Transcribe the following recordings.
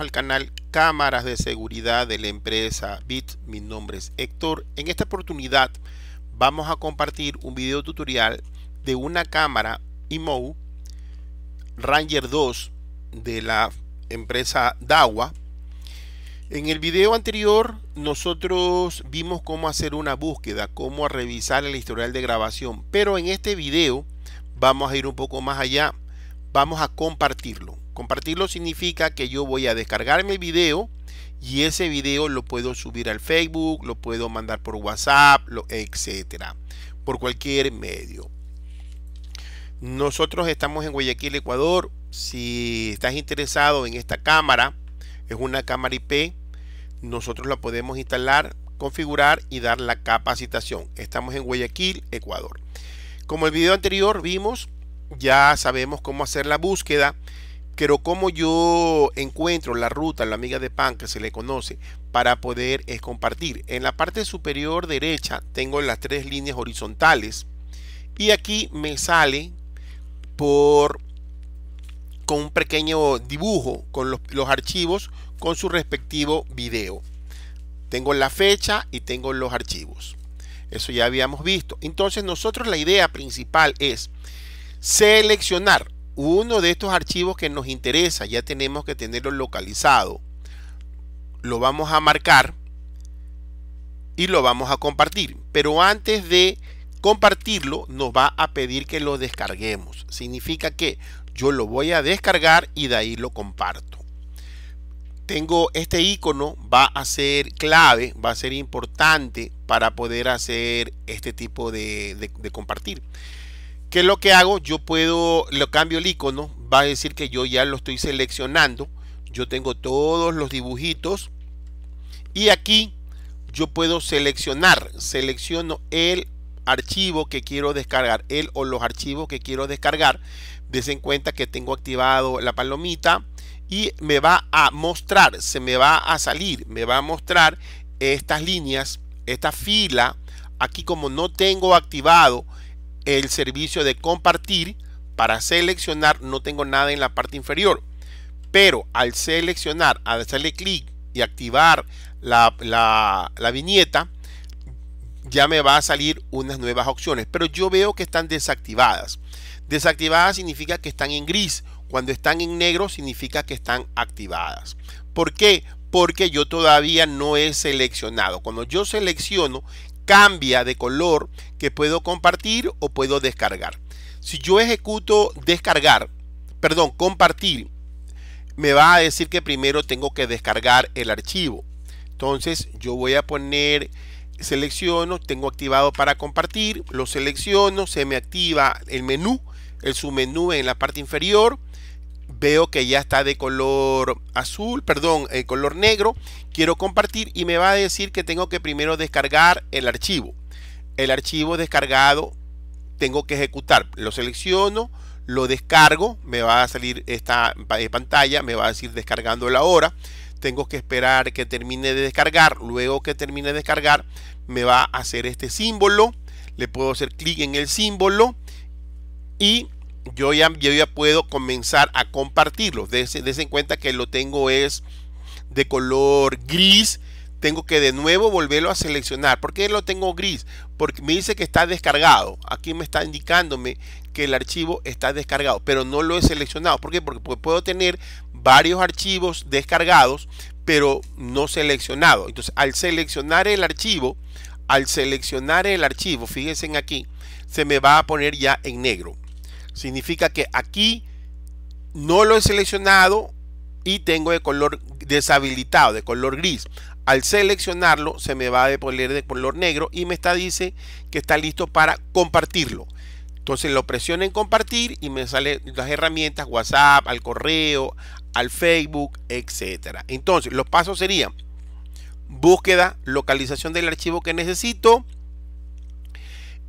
al canal Cámaras de Seguridad de la empresa BIT. Mi nombre es Héctor. En esta oportunidad vamos a compartir un video tutorial de una cámara IMO Ranger 2 de la empresa DAWA. En el video anterior nosotros vimos cómo hacer una búsqueda, cómo revisar el historial de grabación, pero en este video vamos a ir un poco más allá, vamos a compartirlo. Compartirlo significa que yo voy a descargar mi video y ese video lo puedo subir al Facebook, lo puedo mandar por WhatsApp, lo, etcétera, por cualquier medio. Nosotros estamos en Guayaquil, Ecuador. Si estás interesado en esta cámara, es una cámara IP, nosotros la podemos instalar, configurar y dar la capacitación. Estamos en Guayaquil, Ecuador. Como el video anterior vimos, ya sabemos cómo hacer la búsqueda pero como yo encuentro la ruta, la amiga de pan que se le conoce, para poder es eh, compartir. En la parte superior derecha tengo las tres líneas horizontales. Y aquí me sale por con un pequeño dibujo con los, los archivos con su respectivo video. Tengo la fecha y tengo los archivos. Eso ya habíamos visto. Entonces nosotros la idea principal es seleccionar uno de estos archivos que nos interesa, ya tenemos que tenerlo localizado. Lo vamos a marcar y lo vamos a compartir. Pero antes de compartirlo, nos va a pedir que lo descarguemos. Significa que yo lo voy a descargar y de ahí lo comparto. Tengo este icono, va a ser clave, va a ser importante para poder hacer este tipo de, compartir. ¿Qué es lo que hago? Yo puedo, lo cambio el icono, va a decir que yo ya lo estoy seleccionando. Yo tengo todos los dibujitos y aquí yo puedo seleccionar, selecciono el archivo que quiero descargar, el o los archivos que quiero descargar. dese en cuenta que tengo activado la palomita y me va a mostrar, se me va a salir, me va a mostrar estas líneas, esta fila. Aquí como no tengo activado el servicio de compartir para seleccionar no tengo nada en la parte inferior pero al seleccionar al hacerle clic y activar la, la, viñeta ya me va a salir unas nuevas opciones pero yo veo que están desactivadas desactivadas significa que están en gris cuando están en negro significa que están activadas ¿por qué? porque yo todavía no he seleccionado. Cuando yo selecciono, cambia de color que puedo compartir o puedo descargar. Si yo ejecuto descargar, perdón, compartir, me va a decir que primero tengo que descargar el archivo. Entonces yo voy a poner, selecciono, tengo activado para compartir, lo selecciono, se me activa el menú, el submenú en la parte inferior, veo que ya está de color azul, perdón, el eh, color negro, quiero compartir y me va a decir que tengo que primero descargar el archivo. El archivo descargado tengo que ejecutar, lo selecciono, lo descargo, me va a salir esta eh, pantalla, me va a decir descargando la hora, tengo que esperar que termine de descargar, luego que termine de descargar me va a hacer este símbolo, le puedo hacer clic en el símbolo y yo ya, yo ya puedo comenzar a compartirlo. de en cuenta que lo tengo es de color gris. Tengo que de nuevo volverlo a seleccionar. ¿Por qué lo tengo gris? Porque me dice que está descargado. Aquí me está indicándome que el archivo está descargado, pero no lo he seleccionado. ¿Por qué? Porque puedo tener varios archivos descargados, pero no seleccionado. Entonces, al seleccionar el archivo, al seleccionar el archivo, fíjense aquí, se me va a poner ya en negro. Significa que aquí no lo he seleccionado y tengo de color deshabilitado, de color gris. Al seleccionarlo se me va a poner de color negro y me está dice que está listo para compartirlo. Entonces lo presiono en compartir y me salen las herramientas WhatsApp, al correo, al Facebook, etcétera. Entonces los pasos serían búsqueda, localización del archivo que necesito,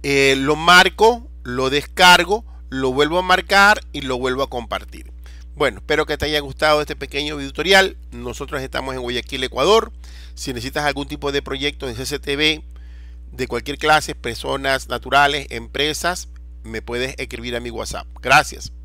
eh, lo marco, lo descargo, lo vuelvo a marcar y lo vuelvo a compartir. Bueno, espero que te haya gustado este pequeño video tutorial. Nosotros estamos en Guayaquil, Ecuador. Si necesitas algún tipo de proyecto en CCTV, de cualquier clase, personas naturales, empresas, me puedes escribir a mi WhatsApp. Gracias.